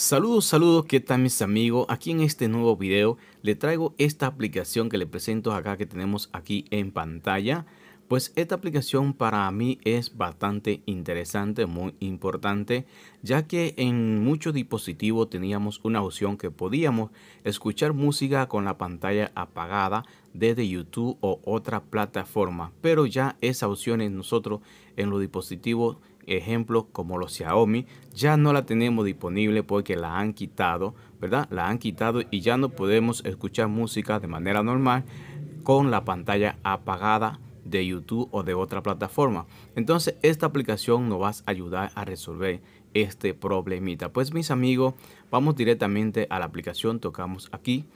Saludos, saludos, ¿qué tal mis amigos? Aquí en este nuevo video le traigo esta aplicación que le presento acá que tenemos aquí en pantalla. Pues esta aplicación para mí es bastante interesante, muy importante, ya que en muchos dispositivos teníamos una opción que podíamos escuchar música con la pantalla apagada desde YouTube o otra plataforma. Pero ya esa opción en nosotros en los dispositivos ejemplo como los Xiaomi, ya no la tenemos disponible porque la han quitado, ¿verdad? La han quitado y ya no podemos escuchar música de manera normal con la pantalla apagada de YouTube o de otra plataforma. Entonces esta aplicación nos va a ayudar a resolver este problemita. Pues mis amigos, vamos directamente a la aplicación, tocamos aquí.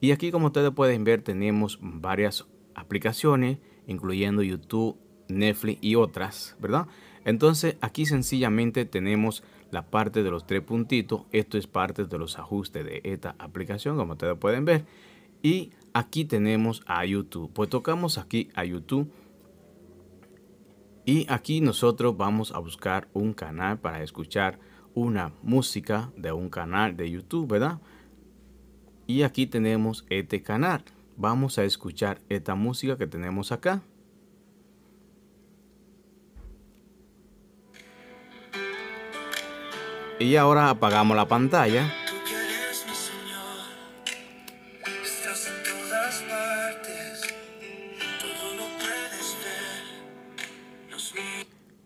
Y aquí como ustedes pueden ver tenemos varias aplicaciones, incluyendo YouTube, Netflix y otras, ¿verdad? Entonces aquí sencillamente tenemos la parte de los tres puntitos. Esto es parte de los ajustes de esta aplicación, como ustedes pueden ver. Y aquí tenemos a YouTube. Pues tocamos aquí a YouTube. Y aquí nosotros vamos a buscar un canal para escuchar una música de un canal de YouTube, ¿verdad? Y aquí tenemos este canal. Vamos a escuchar esta música que tenemos acá. Y ahora apagamos la pantalla.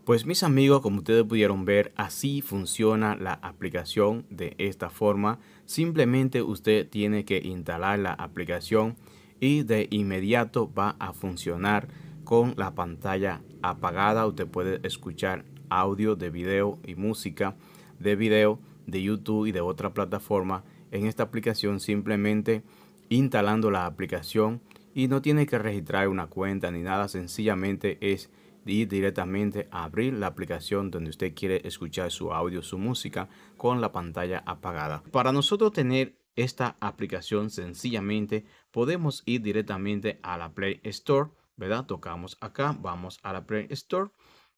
Pues mis amigos, como ustedes pudieron ver, así funciona la aplicación de esta forma. Simplemente usted tiene que instalar la aplicación y de inmediato va a funcionar con la pantalla apagada. Usted puede escuchar audio de video y música de video de YouTube y de otra plataforma en esta aplicación simplemente instalando la aplicación y no tiene que registrar una cuenta ni nada, sencillamente es ir directamente a abrir la aplicación donde usted quiere escuchar su audio, su música con la pantalla apagada. Para nosotros tener esta aplicación sencillamente podemos ir directamente a la Play Store, ¿verdad? Tocamos acá, vamos a la Play Store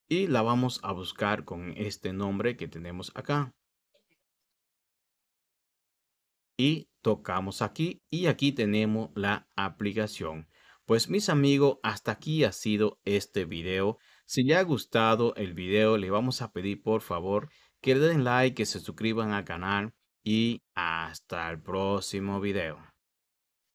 y la vamos a buscar con este nombre que tenemos acá. Y tocamos aquí y aquí tenemos la aplicación. Pues mis amigos, hasta aquí ha sido este video. Si le ha gustado el video, le vamos a pedir por favor que le den like, que se suscriban al canal y hasta el próximo video.